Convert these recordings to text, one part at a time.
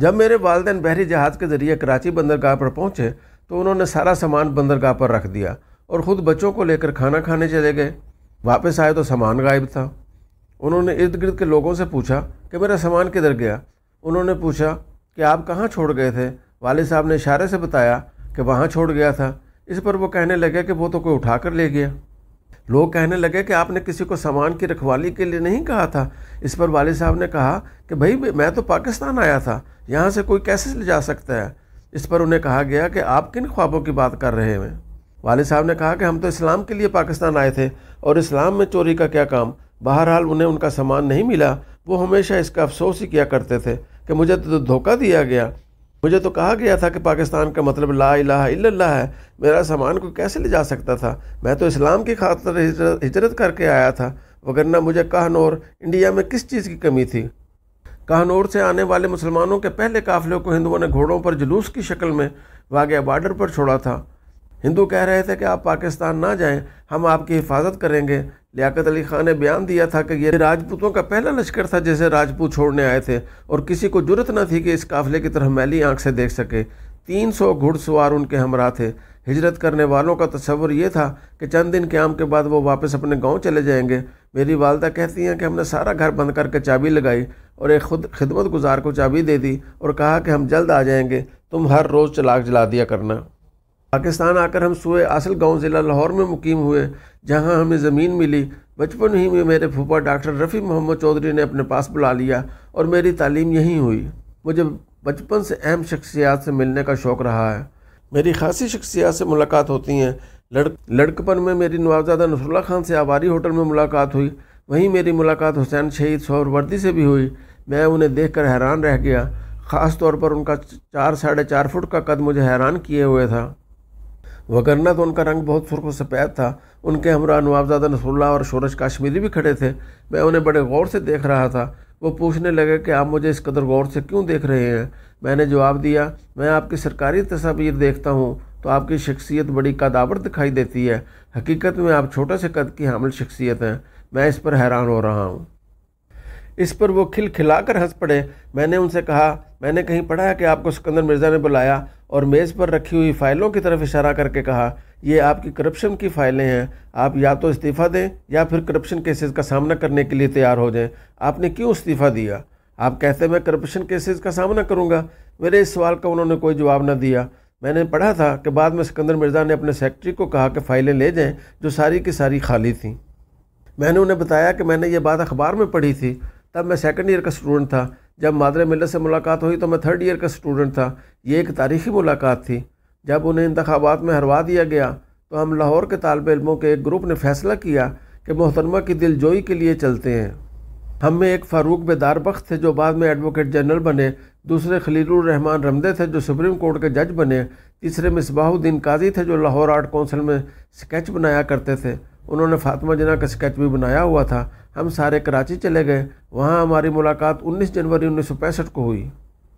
जब मेरे वालदेन बहरी जहाज़ के ज़रिए कराची बंदरगाह पर पहुँचे तो उन्होंने सारा सामान बंदरगाह पर रख दिया और ख़ुद बच्चों को लेकर खाना खाने चले गए वापस आए तो सामान गायब था उन्होंने इर्द गिर्द के लोगों से पूछा कि मेरा सामान किधर गया उन्होंने पूछा कि आप कहाँ छोड़ गए थे वाले साहब ने इशारे से बताया कि वहाँ छोड़ गया था इस पर वो कहने लगे कि वो तो कोई उठा कर ले गया लोग कहने लगे कि आपने किसी को सामान की रखवाली के लिए नहीं कहा था इस पर वाले साहब ने कहा कि भाई मैं तो पाकिस्तान आया था यहाँ से कोई कैसे ले जा सकता है इस पर उन्हें कहा गया कि आप किन ख्वाबों की बात कर रहे हैं वाले साहब ने कहा कि हम तो इस्लाम के लिए पाकिस्तान आए थे और इस्लाम में चोरी का क्या काम बहरहाल उन्हें उनका सामान नहीं मिला वो हमेशा इसका अफसोस ही किया करते थे कि मुझे तो धोखा दिया गया मुझे तो कहा गया था कि पाकिस्तान का मतलब ला इला है मेरा सामान को कैसे ले जा सकता था मैं तो इस्लाम की खातर हिजरत करके आया था वगरना मुझे कहनौर इंडिया में किस चीज़ की कमी थी कहनौर से आने वाले मुसलमानों के पहले काफ़िलों को हिंदुओं ने घोड़ों पर जुलूस की शक्ल में वाग्या बॉर्डर पर छोड़ा था हिंदू कह रहे थे कि आप पाकिस्तान ना जाएं हम आपकी हिफाजत करेंगे लियाकत अली खान ने बयान दिया था कि यह राजपूतों का पहला लश्कर था जिसे राजपूत छोड़ने आए थे और किसी को जरूरत न थी कि इस काफिले की तरह मैली आंख से देख सके तीन सौ घुड़सवार उनके हमरा थे हिजरत करने वालों का तस्वर यह था कि चंद दिन क्याम के बाद वो वापस अपने गाँव चले जाएँगे मेरी वालदा कहती हैं कि हमने सारा घर बंद करके चाबी लगाई और एक खुद खिदमत गुजार को चाबी दे दी और कहा कि हम जल्द आ जाएंगे तुम हर रोज़ चलाक जला दिया करना पाकिस्तान आकर हम सूए असल गांव ज़िला लाहौर में मुकीम हुए जहां हमें ज़मीन मिली बचपन ही में मेरे फूफा डॉक्टर रफ़ी मोहम्मद चौधरी ने अपने पास बुला लिया और मेरी तालीम यहीं हुई मुझे बचपन से अहम शख्सियात से मिलने का शौक़ रहा है मेरी खासी शख्सियात से मुलाकात होती हैं लड़ लड़कपन में मेरी नवाबजादा नसरुल्ला खान से आबारी होटल में मुलाकात हुई वहीं मेरी मुलाकात हुसैन शहीद वर्दी से भी हुई मैं उन्हें देखकर हैरान रह गया ख़ास तौर पर उनका चार साढ़े चार फुट का कद मुझे हैरान किए हुए था वगरना तो उनका रंग बहुत सुरख सफ़ेद था उनके हमरा नवाबजादा नसरुल्ला और शोरश काश्मीरी भी खड़े थे मैं उन्हें बड़े गौर से देख रहा था वो पूछने लगे कि आप मुझे इस कदर गौर से क्यों देख रहे हैं मैंने जवाब दिया मैं आपकी सरकारी तस्वीर देखता हूँ तो आपकी शख्सियत बड़ी कदावर दिखाई देती है हकीकत में आप छोटे से कद की हामिल शख्सियत हैं मैं इस पर हैरान हो रहा हूँ इस पर वो खिल खिलाकर हंस पड़े मैंने उनसे कहा मैंने कहीं पढ़ा है कि आपको सिकंदर मिर्ज़ा ने बुलाया और मेज़ पर रखी हुई फ़ाइलों की तरफ इशारा करके कहा ये आपकी करप्शन की फ़ाइलें हैं आप या तो इस्तीफ़ा दें या फिर करप्शन केसेस का सामना करने के लिए तैयार हो जाएं आपने क्यों इस्तीफ़ा दिया आप कहते मैं करप्शन केसेस का सामना करूंगा मेरे इस सवाल का उन्होंने कोई जवाब ना दिया मैंने पढ़ा था कि बाद में सिकंदर मिर्ज़ा ने अपने सेक्रेटरी को कहा कि फ़ाइलें ले जाएँ जो सारी की सारी खाली थी मैंने उन्हें बताया कि मैंने ये बात अखबार में पढ़ी थी तब मैं सेकेंड ईयर का स्टूडेंट था जब मादर मिल्ल से मुलाकात हुई तो मैं थर्ड ईयर का स्टूडेंट था ये एक तारीखी मुलाकात थी जब उन्हें इंतबात में हरवा दिया गया तो हम लाहौर के तालब इलमों के एक ग्रुप ने फैसला किया कि मोहतरमा की दिलजोई के लिए चलते हैं हम में एक फ़ारूक बेदार बख्त थे जो बाद में एडवोकेट जनरल बने दूसरे रहमान रमदे थे जो सुप्रीम कोर्ट के जज बने तीसरे मिसबाहुद्दीन काजी थे जो लाहौर आर्ट कौंसिल में स्केच बनाया करते थे उन्होंने फातिमा जना का स्केच भी बनाया हुआ था हम सारे कराची चले गए वहाँ हमारी मुलाकात 19 जनवरी उन्नीस को हुई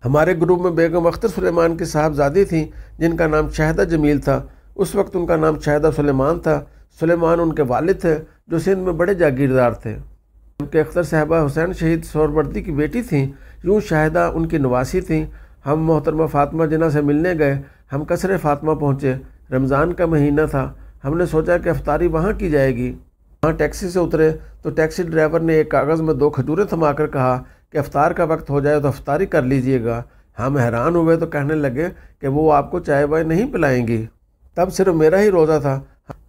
हमारे ग्रुप में बेगम अख्तर सुलेमान की साहबजादी थी जिनका नाम शाहदा जमील था उस वक्त उनका नाम शाहदा सुलेमान था सुलेमान उनके वालिद थे जो सिंध में बड़े जागीरदार थे उनके अख्तर साहबा हुसैन शहीद सौरवर्दी की बेटी थीं यूँ शाहिदा उनकी नवासी थीं हम मोहतरमा फातिमा जना से मिलने गए हम कसर फातिमा पहुँचे रमज़ान का महीना था हमने सोचा कि अफ्तारी वहाँ की जाएगी वहाँ टैक्सी से उतरे तो टैक्सी ड्राइवर ने एक कागज़ में दो खजूरें थमा कर कहा कि अफ्तार का वक्त हो जाए तो अफ्तारी कर लीजिएगा हाँ, हम हैरान हुए तो कहने लगे कि वो आपको चाय वाय नहीं पिलाएंगी तब सिर्फ मेरा ही रोज़ा था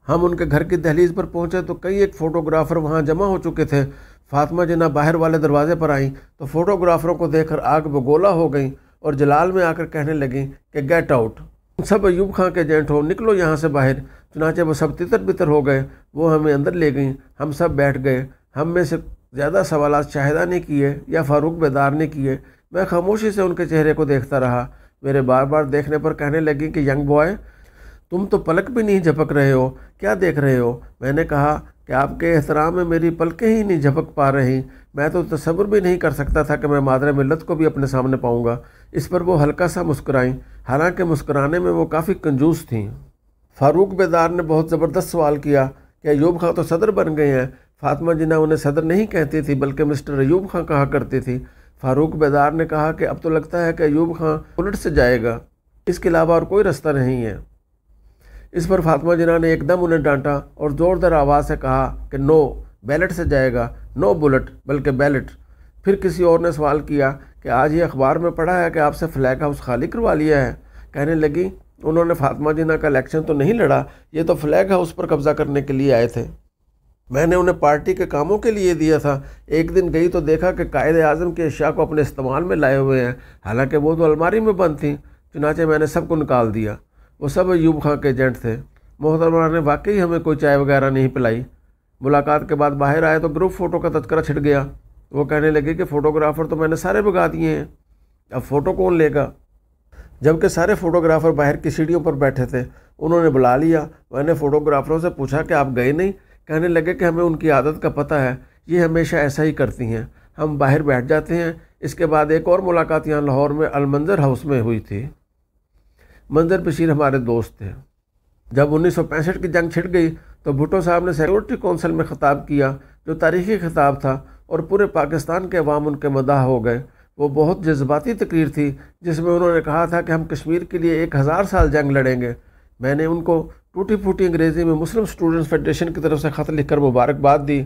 हम उनके घर की दहलीज पर पहुंचे तो कई एक फ़ोटोग्राफ़र वहाँ जमा हो चुके थे फातिमा जिना बाहर वाले दरवाजे पर आईं तो फ़ोटोग्राफ़रों को देखकर आग बगोला हो गई और जलाल में आकर कहने लगीं कि गेट आउट सब अयूब खां के एजेंट हो निकलो यहाँ से बाहर चुनाचे वो सब तितर बितर हो गए वो हमें अंदर ले गई हम सब बैठ गए हम में से ज़्यादा सवाल शाहिदा ने किए या फारूक बेदार ने किए मैं खामोशी से उनके चेहरे को देखता रहा मेरे बार बार देखने पर कहने लगी कि यंग बॉय तुम तो पलक भी नहीं झपक रहे हो क्या देख रहे हो मैंने कहा कि आपके एहतराम में मेरी पलकें ही नहीं झपक पा रही मैं तो तस्वुर भी नहीं कर सकता था कि मैं मादर मिलत को भी अपने सामने पाऊँगा इस पर वो हल्का सा मुस्कराई हालांकि मुस्कुराने में वो काफ़ी कंजूस थी फारूक बेदार ने बहुत ज़बरदस्त सवाल किया कि अयूब खां तो सदर बन गए हैं फातिमा जिना उन्हें सदर नहीं कहती थी बल्कि मिस्टर अयूब खां कहा करती थी फारूक बेदार ने कहा कि अब तो लगता है कि अयूब खां उलट से जाएगा इसके अलावा और कोई रास्ता नहीं है इस पर फातिमा जिना ने एकदम उन्हें डांटा और ज़ोरदार आवाज़ से कहा कि नो बैलेट से जाएगा नो बुलेट बल्कि बैलेट फिर किसी और ने सवाल किया कि आज ये अखबार में पढ़ा है कि आपसे फ्लैग हाउस खाली करवा लिया है कहने लगी उन्होंने फातमा जीना का इलेक्शन तो नहीं लड़ा ये तो फ्लैग हाउस पर कब्जा करने के लिए आए थे मैंने उन्हें पार्टी के कामों के लिए दिया था एक दिन गई तो देखा कि कायद अजम की अशिया को अपने इस्तेमाल में लाए हुए हैं हालांकि वो तो अलमारी में बंद थी चुनाचे मैंने सबको निकाल दिया वो सब अयूब खां के एजेंट थे मोहतरमा ने वाकई हमें कोई चाय वगैरह नहीं पिलाई मुलाकात के बाद बाहर आए तो ग्रुप फ़ोटो का तस्करा छिट गया वो कहने लगे कि फ़ोटोग्राफ़र तो मैंने सारे भगा दिए हैं अब फ़ोटो कौन लेगा जबकि सारे फ़ोटोग्राफ़र बाहर की सीढ़ियों पर बैठे थे उन्होंने बुला लिया मैंने फ़ोटोग्राफ़रों से पूछा कि आप गए नहीं कहने लगे कि हमें उनकी आदत का पता है ये हमेशा ऐसा ही करती हैं हम बाहर बैठ जाते हैं इसके बाद एक और मुलाकात यहाँ लाहौर में अलमंजर हाउस में हुई थी मंजर बशीर हमारे दोस्त थे जब 1965 की जंग छिड़ गई तो भुटो साहब ने सिक्योरिटी कौंसिल में ख़ताब किया जो तारीखी खिताब था और पूरे पाकिस्तान के अवाम उनके मदा हो गए वो बहुत जज्बाती तकरीर थी जिसमें उन्होंने कहा था कि हम कश्मीर के लिए एक हज़ार साल जंग लड़ेंगे मैंने उनको टूटी फूटी अंग्रेज़ी में मुस्लिम स्टूडेंट्स फेडरेशन की तरफ से ख़त लिखकर मुबारकबाद दी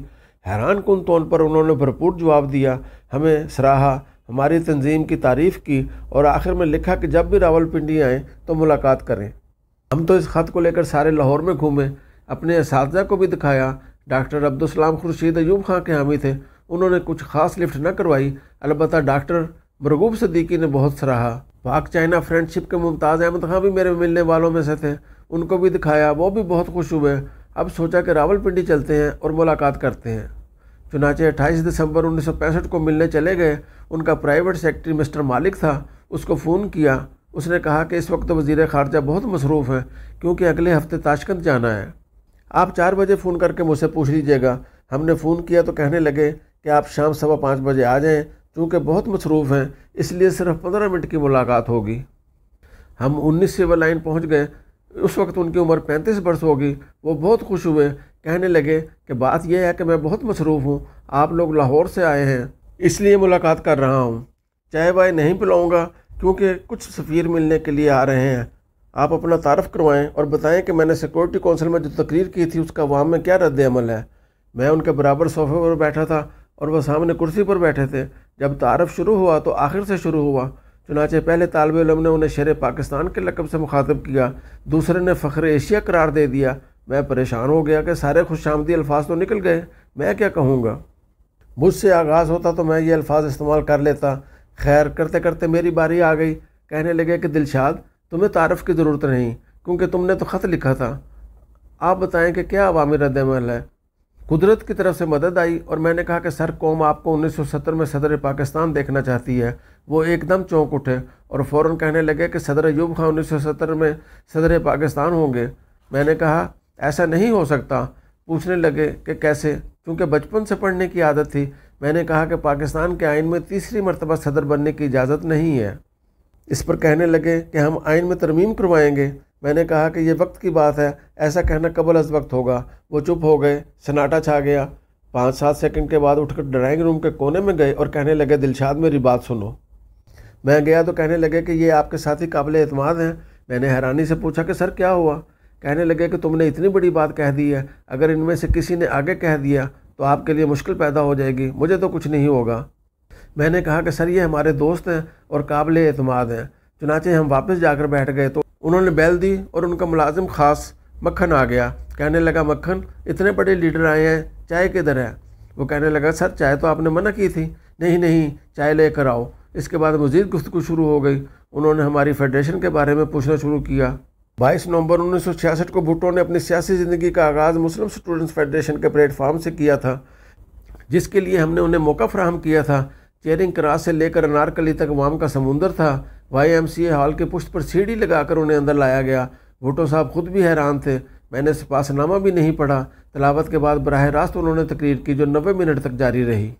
हैरान कन तौर पर उन्होंने भरपूर जवाब दिया हमें सराहा हमारी तंजीम की तारीफ़ की और आखिर में लिखा कि जब भी रावलपिंडी आएँ तो मुलाकात करें हम तो इस ख़त को लेकर सारे लाहौर में घूमें अपने इस को भी दिखाया डॉक्टर अब्दुलसलाम खुर्शीद अयूब खां के हामी थे उन्होंने कुछ खास लिफ्ट न करवाई अलबत् डॉक्टर मरगूब सदीकी ने बहुत सराहा पाक चाइना फ्रेंडशिप के मुमताज़ अहमद खां भी मेरे मिलने वालों में से थे उनको भी दिखाया वो भी बहुत खुश हुए अब सोचा कि रावलपिंडी चलते हैं और मुलाकात करते हैं चुनाचे 28 दिसंबर उन्नीस को मिलने चले गए उनका प्राइवेट सेक्रेटरी मिस्टर मालिक था उसको फ़ोन किया उसने कहा कि इस वक्त वजीर खारजा बहुत मसरूफ़ हैं क्योंकि अगले हफ्ते ताशकंद जाना है आप चार बजे फ़ोन करके मुझसे पूछ लीजिएगा हमने फ़ोन किया तो कहने लगे कि आप शाम सवा पाँच बजे आ जाएं चूँकि बहुत मसरूफ़ हैं इसलिए सिर्फ पंद्रह मिनट की मुलाकात होगी हम उन्नीस सिविल लाइन पहुँच गए उस वक्त उनकी उम्र पैंतीस वर्ष होगी वो बहुत खुश हुए कहने लगे कि बात यह है कि मैं बहुत मसरूफ़ हूँ आप लोग लाहौर से आए हैं इसलिए मुलाकात कर रहा हूँ चाय वाय नहीं पिलाऊँगा क्योंकि कुछ सफ़ीर मिलने के लिए आ रहे हैं आप अपना तारफ़ करवाएं और बताएं कि मैंने सिक्योरिटी कौंसिल में जो तकरीर की थी उसका वाम में क्या रद्द अमल है मैं उनके बराबर सोफे पर बैठा था और वह सामने कुर्सी पर बैठे थे जब तारफ़ शुरू हुआ तो आखिर से शुरू हुआ चुनाचे पहले तालब इलम ने उन्हें शेर पाकिस्तान के लकब से मुखातब किया दूसरे ने फ़ख्र एशिया करार दे दिया मैं परेशान हो गया कि सारे खुश आमदी अल्फाज तो निकल गए मैं क्या कहूँगा मुझसे आगाज़ होता तो मैं ये अल्फाज इस्तेमाल कर लेता खैर करते करते मेरी बारी आ गई कहने लगे कि दिलशाद तुम्हें तारफ़ की ज़रूरत नहीं क्योंकि तुमने तो ख़त लिखा था आप बताएं कि क्या अवामी रद्दमल है कुदरत की तरफ से मदद आई और मैंने कहा कि सर कौम आपको 1970 में सदर पाकिस्तान देखना चाहती है वो एकदम चौंक उठे और फ़ौर कहने लगे कि सदर यूब खां उन्नीस में सदर पाकिस्तान होंगे मैंने कहा ऐसा नहीं हो सकता पूछने लगे कि कैसे क्योंकि बचपन से पढ़ने की आदत थी मैंने कहा कि पाकिस्तान के आइन में तीसरी मरतबा सदर बनने की इजाज़त नहीं है इस पर कहने लगे कि हम आइन में तरमीम करवाएंगे मैंने कहा कि यह वक्त की बात है ऐसा कहना कबल अज वक्त होगा वो चुप हो गए सन्नाटा छा गया पाँच सात सेकंड के बाद उठकर ड्राइंग रूम के कोने में गए और कहने लगे दिलशाद मेरी बात सुनो मैं गया तो कहने लगे कि ये आपके साथी काबिल अतमाद हैं मैंने हैरानी से पूछा कि सर क्या हुआ कहने लगे कि तुमने इतनी बड़ी बात कह दी है अगर इनमें से किसी ने आगे कह दिया तो आपके लिए मुश्किल पैदा हो जाएगी मुझे तो कुछ नहीं होगा मैंने कहा कि सर ये हमारे दोस्त हैं और काबिल अतमाद हैं चुनाचे हम वापस जाकर बैठ गए तो उन्होंने बैल दी और उनका मुलाजिम खास मक्खन आ गया कहने लगा मक्खन इतने बड़े लीडर आए हैं चाय किधर है वो कहने लगा सर चाय तो आपने मना की थी नहीं नहीं चाय लेकर आओ इसके बाद मजीद गुफ्तु शुरू हो गई उन्होंने हमारी फेडरेशन के बारे में पूछना शुरू किया 22 नवंबर 1966 को भुट्टो ने अपनी सियासी ज़िंदगी का आगाज़ मुस्लिम स्टूडेंट्स फेडरेशन के प्लेटफार्म से किया था जिसके लिए हमने उन्हें मौका फ्राहम किया था चेयरिंग क्रास से लेकर अनारकली तक वाम का समुंदर था वाईएमसीए हॉल के पुष्ट पर सीढ़ी लगाकर उन्हें अंदर लाया गया भुटो साहब खुद भी हैरान थे मैंने सिपासनामा भी नहीं पढ़ा तलावत के बाद बरह रास्त उन्होंने तकरीर की जो नबे मिनट तक जारी रही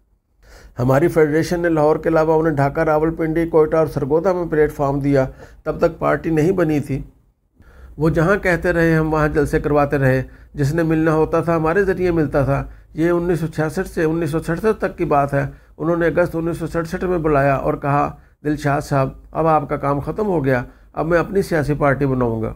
हमारी फेडरेशन ने लाहौर के अलावा उन्हें ढाका रावलपिंडी कोयटा और सरगोदा में प्लेटफॉर्म दिया तब तक पार्टी नहीं बनी थी वो जहाँ कहते रहे हम वहाँ जलसे करवाते रहे जिसने मिलना होता था हमारे ज़रिए मिलता था ये 1966 से उन्नीस तक की बात है उन्होंने अगस्त उन्नीस में बुलाया और कहा दिलशाद साहब अब आपका काम ख़त्म हो गया अब मैं अपनी सियासी पार्टी बनाऊँगा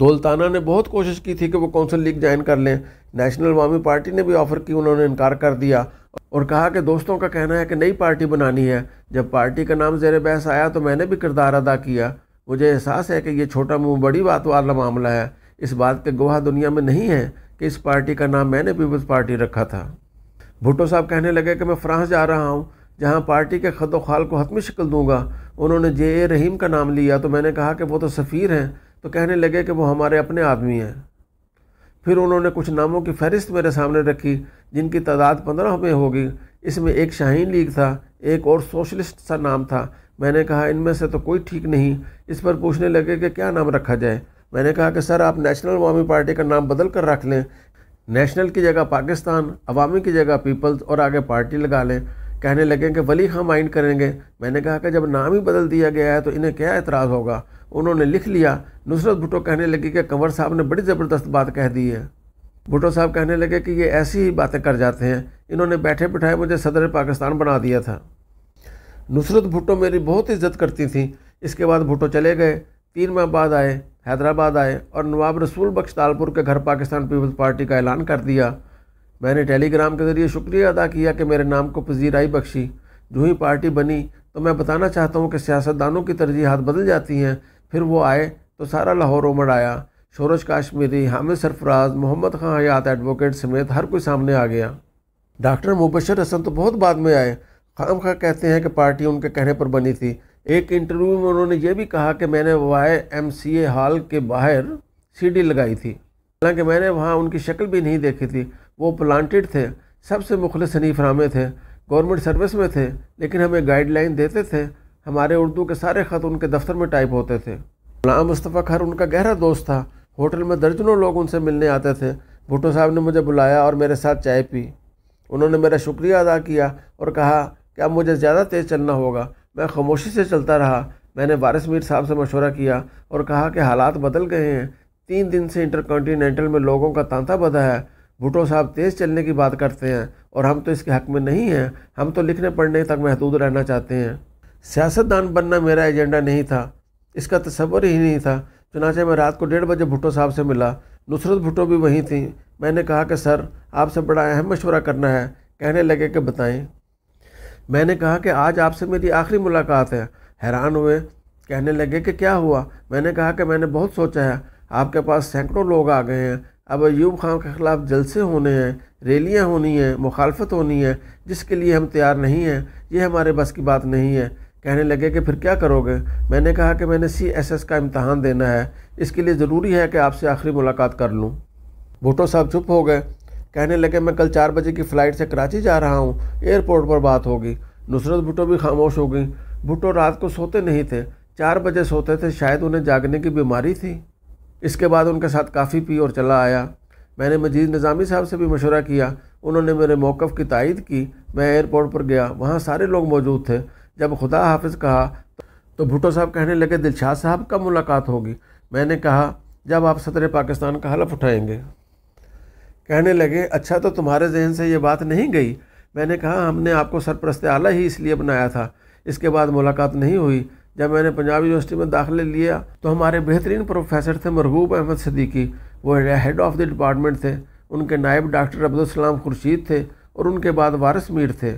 दौलताना ने बहुत कोशिश की थी कि वो कौंसिल लीग ज्वाइन कर लें नेशनल वामी पार्टी ने भी ऑफ़र की उन्होंने इनकार कर दिया और कहा कि दोस्तों का कहना है कि नई पार्टी बनानी है जब पार्टी का नाम जेर बहस आया तो मैंने भी किरदार अदा किया मुझे एहसास है कि ये छोटा मुँह बड़ी बात वाला मामला है इस बात के गवाह दुनिया में नहीं है कि इस पार्टी का नाम मैंने पीपल्स पार्टी रखा था भुट्टो साहब कहने लगे कि मैं फ्रांस जा रहा हूँ जहाँ पार्टी के खद खाल को हतमी शक्ल दूंगा उन्होंने जे ए रहीम का नाम लिया तो मैंने कहा कि वो तो सफ़ीर हैं तो कहने लगे कि वो हमारे अपने आदमी हैं फिर उन्होंने कुछ नामों की फहरिस्त मेरे सामने रखी जिनकी तादाद पंद्रह में होगी इसमें एक शाहीन लीग था एक और सोशलिस्ट सा नाम था मैंने कहा इनमें से तो कोई ठीक नहीं इस पर पूछने लगे कि क्या नाम रखा जाए मैंने कहा कि सर आप नेशनल अवामी पार्टी का नाम बदल कर रख लें नेशनल की जगह पाकिस्तान अवामी की जगह पीपल्स और आगे पार्टी लगा लें कहने लगे कि वली खां हाँ माइंड करेंगे मैंने कहा कि जब नाम ही बदल दिया गया है तो इन्हें क्या एतराज़ होगा उन्होंने लिख लिया नुसरत भुटो कहने लगी कि कंवर साहब ने बड़ी ज़बरदस्त बात कह दी है भुटो साहब कहने लगे कि ये ऐसी ही बातें कर जाते हैं इन्होंने बैठे बिठाए मुझे सदर पाकिस्तान बना दिया था नुसरत भुटो मेरी बहुत इज्जत करती थी इसके बाद भुटो चले गए तीन माह बाद आए हैदराबाद आए और नवाब रसूल बख्श तालपुर के घर पाकिस्तान पीपल्स पार्टी का ऐलान कर दिया मैंने टेलीग्राम के ज़रिए शुक्रिया अदा किया कि मेरे नाम को पजीराई बख्शी जो ही पार्टी बनी तो मैं बताना चाहता हूँ कि सियासतदानों की तरजीहत बदल जाती हैं फिर वो आए तो सारा लाहौर उमड़ आया शोरज काश्मीरी हामिद सरफराज मोहम्मद खां हयात एडवोकेट समेत हर कोई सामने आ गया डॉक्टर मुबशर हसन तो बहुत बाद में आए खाम खा कहते हैं कि पार्टी उनके कहने पर बनी थी एक इंटरव्यू में उन्होंने ये भी कहा कि मैंने Y M C A hall के बाहर डी लगाई थी हालांकि मैंने वहाँ उनकी शक्ल भी नहीं देखी थी वो प्लांटेड थे सबसे मुखलस सनीफ रामे थे गवर्नमेंट सर्विस में थे लेकिन हमें गाइडलाइन देते थे हमारे उर्दू के सारे ख़त उनके दफ्तर में टाइप होते थे गुलाम मुस्तफ़ा खर उनका गहरा दोस्त था होटल में दर्जनों लोग उनसे मिलने आते थे भुटो साहब ने मुझे बुलाया और मेरे साथ चाय पी उन्होंने मेरा शुक्रिया अदा किया और कहा कि अब मुझे ज़्यादा तेज़ चलना होगा मैं खामोशी से चलता रहा मैंने वारिस मीर साहब से मशवरा किया और कहा कि हालात बदल गए हैं तीन दिन से इंटरकॉन्टीनेंटल में लोगों का तांता बधा है भुटो साहब तेज़ चलने की बात करते हैं और हम तो इसके हक़ में नहीं हैं हम तो लिखने पढ़ने तक महदूद रहना चाहते हैं सियासतदान बनना मेरा एजेंडा नहीं था इसका तस्वर ही नहीं था चुनाचे मैं रात को डेढ़ बजे भुटो साहब से मिला नुसरत भुटो भी वहीं थी मैंने कहा कि सर आपसे बड़ा अहम मशवरा करना है कहने लगे कि बताएं मैंने कहा कि आज आपसे मेरी आखिरी मुलाकात है हैरान हुए कहने लगे कि क्या हुआ मैंने कहा कि मैंने बहुत सोचा है आपके पास सैकड़ों लोग आ गए हैं अब अयूब खान के ख़िलाफ़ जलसे होने हैं रैलियाँ होनी हैं मुखालफत होनी है जिसके लिए हम तैयार नहीं हैं ये हमारे बस की बात नहीं है कहने लगे कि फिर क्या करोगे मैंने कहा कि मैंने सी एस एस का इम्तहान देना है इसके लिए ज़रूरी है कि आपसे आखिरी मुलाकात कर लूँ भुटो साहब चुप हो गए कहने लगे मैं कल चार बजे की फ़्लाइट से कराची जा रहा हूँ एयरपोर्ट पर बात होगी नुसरत भुटो भी खामोश हो गई भुटो रात को सोते नहीं थे चार बजे सोते थे शायद उन्हें जागने की बीमारी थी इसके बाद उनके साथ काफ़ी पी और चला आया मैंने मजीद निज़ामी साहब से भी मशवरा किया उन्होंने मेरे मौक़ की तायद की मैं एयरपोर्ट पर गया वहाँ सारे लोग मौजूद थे जब खुदा हाफिज़ कहा तो भुटो साहब कहने लगे दिलशाद साहब कब मुलाकात होगी मैंने कहा जब आप सदर पाकिस्तान का हलफ उठाएंगे कहने लगे अच्छा तो तुम्हारे जहन से ये बात नहीं गई मैंने कहा हमने आपको सरप्रस्त आला ही इसलिए बनाया था इसके बाद मुलाकात नहीं हुई जब मैंने पंजाब यूनिवर्सिटी में दाखिले लिया तो हमारे बेहतरीन प्रोफेसर थे मरहूब अहमद सदीकी वो हेड ऑफ़ द डिपार्टमेंट थे उनके नायब डॉक्टर अब्दुलसलाम खुर्शीद थे और उनके बाद वारस मीर थे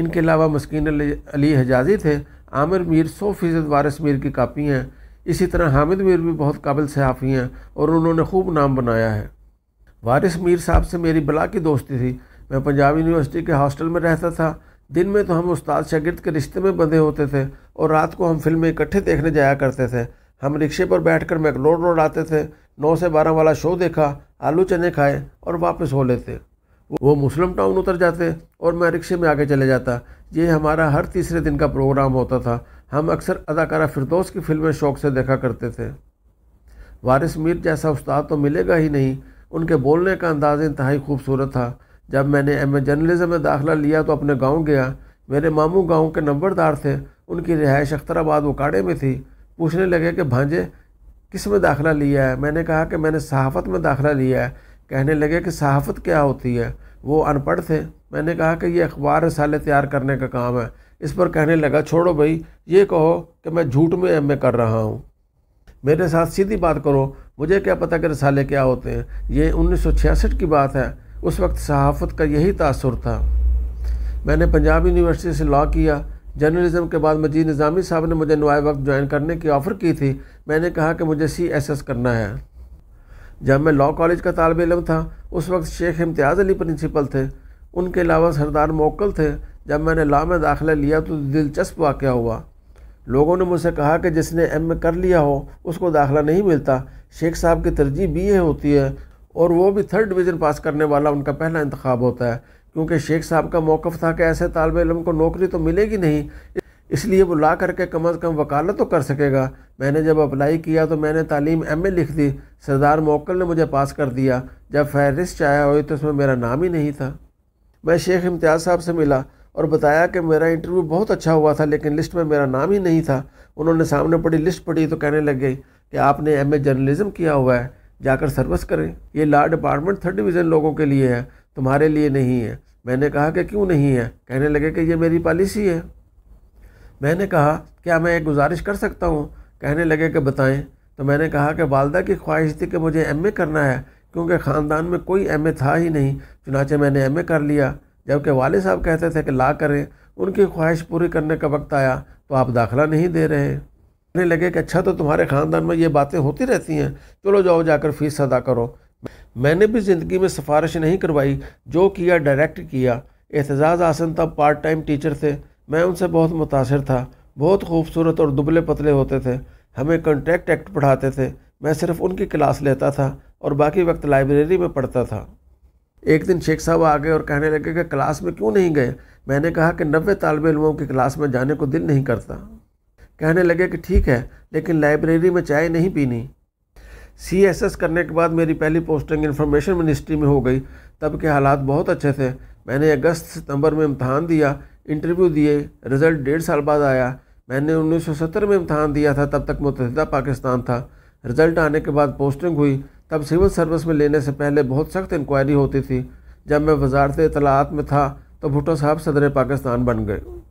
इनके अलावा मस्किन अली हजाजी थे आमिर मीर सौ फीसद वारिस मीर की कापी हैं इसी तरह हामिद मीर भी बहुत काबिल सहाफ़ी हैं और उन्होंने खूब नाम बनाया है वारिस मीर साहब से मेरी बला की दोस्ती थी मैं पंजाब यूनिवर्सिटी के हॉस्टल में रहता था दिन में तो हम उस्ताद शागिर्द के रिश्ते में बंधे होते थे और रात को हम फिल्में इकट्ठे देखने जाया करते थे हम रिक्शे पर बैठकर मैकलोड रोड आते थे नौ से बारह वाला शो देखा आलू चने खाए और वापस हो लेते वो मुस्लिम टाउन उतर जाते और मैं रिक्शे में आगे चले जाता ये हमारा हर तीसरे दिन का प्रोग्राम होता था हम अक्सर अदाकारा फिरदौस की फिल्में शौक से देखा करते थे वारिस मीर जैसा उस्ताद तो मिलेगा ही नहीं उनके बोलने का अंदाज़ इंतहाई खूबसूरत था जब मैंने एम ए जर्नलिज़म में दाखिला लिया तो अपने गांव गया मेरे मामू गांव के नंबरदार थे उनकी रिहाइश अख्तराबाद वकाड़े में थी पूछने लगे कि भांजे किस में दाखिला लिया है मैंने कहा कि मैंने सहाफ़त में दाखिला लिया है कहने लगे कि सहाफ़त क्या होती है वो अनपढ़ थे मैंने कहा कि ये अखबार रसाले तैयार करने का काम है इस पर कहने लगा छोड़ो भाई ये कहो कि मैं झूठ में एम कर रहा हूँ मेरे साथ सीधी बात करो मुझे क्या पता कि रसाले क्या होते हैं ये उन्नीस की बात है उस वक्त सहाफ़त का यही तासर था मैंने पंजाब यूनिवर्सिटी से लॉ किया जर्नलिज्म के बाद मजीद निज़ामी साहब ने मुझे नवाए वक्त ज्वाइन करने की ऑफ़र की थी मैंने कहा कि मुझे सी एस एस करना है जब मैं लॉ कॉलेज का तालब इलम था उस वक्त शेख इम्तियाज़ अली प्रिंसिपल थे उनके अलावा सरदार मोकल थे जब मैंने लॉ में दाखिला लिया तो दिलचस्प वाक़ हुआ लोगों ने मुझसे कहा कि जिसने एम ए कर लिया हो उसको दाखिला नहीं मिलता शेख साहब की तरजीह बी ए होती है और वो भी थर्ड डिवीज़न पास करने वाला उनका पहला इंतखब होता है क्योंकि शेख साहब का मौक़ था कि ऐसे तालब इलम को नौकरी तो मिलेगी नहीं इसलिए वो ला करके कम अज़ कम वकालत तो कर सकेगा मैंने जब अप्लाई किया तो मैंने तालीम एम ए लिख दी सरदार मोकल ने मुझे पास कर दिया जब फहरिस्त आया हुई तो उसमें मेरा नाम ही नहीं था मैं शेख इम्तियाज़ साहब से मिला और बताया कि मेरा इंटरव्यू बहुत अच्छा हुआ था लेकिन लिस्ट में मेरा नाम ही नहीं था उन्होंने सामने पड़ी लिस्ट पढ़ी तो कहने लग गई कि आपने एम ए जर्नलिज़म किया हुआ है जाकर सर्विस करें ये लॉ डिपार्टमेंट थर्ड डिवीज़न लोगों के लिए है तुम्हारे लिए नहीं है मैंने कहा कि क्यों नहीं है कहने लगे कि ये मेरी पॉलिसी है मैंने कहा क्या मैं एक गुजारिश कर सकता हूँ कहने लगे कि बताएं तो मैंने कहा कि वालदा की ख्वाहिश थी कि मुझे ए करना है क्योंकि ख़ानदान में कोई ए था ही नहीं चुनाचे मैंने ए कर लिया जबकि वाले साहब कहते थे कि ला करें उनकी ख्वाहिश पूरी करने का वक्त आया तो आप दाखिला नहीं दे रहे कहने लगे कि अच्छा तो तुम्हारे ख़ानदान में ये बातें होती रहती हैं चलो जाओ जाकर फ़ीस अदा करो मैंने भी ज़िंदगी में सिफारिश नहीं करवाई जो किया डायरेक्ट किया एहतजाज़ आसन तब पार्ट टाइम टीचर थे मैं उनसे बहुत मुतासर था बहुत खूबसूरत और दुबले पतले होते थे हमें कॉन्ट्रैक्ट एक्ट पढ़ाते थे मैं सिर्फ उनकी क्लास लेता था और बाकी वक्त लाइब्रेरी में पढ़ता था एक दिन शेख साहब आ गए और कहने लगे कि क्लास में क्यों नहीं गए मैंने कहा कि नबे तालब इलमों की क्लास में जाने को दिल नहीं करता कहने लगे कि ठीक है लेकिन लाइब्रेरी में चाय नहीं पीनी सी एस एस करने के बाद मेरी पहली पोस्टिंग इन्फॉर्मेशन मिनिस्ट्री में हो गई तब के हालात बहुत अच्छे थे मैंने अगस्त सितंबर में इम्तहान दिया इंटरव्यू दिए रिज़ल्ट डेढ़ साल बाद आया मैंने 1970 में इम्तहान दिया था तब तक मुतहदा पाकिस्तान था रिज़ल्ट आने के बाद पोस्टिंग हुई तब सिविल सर्विस में लेने से पहले बहुत सख्त इंक्वायरी होती थी जब मैं वजारत इतलात में था तो भुट्टो साहब सदर पाकिस्तान बन गए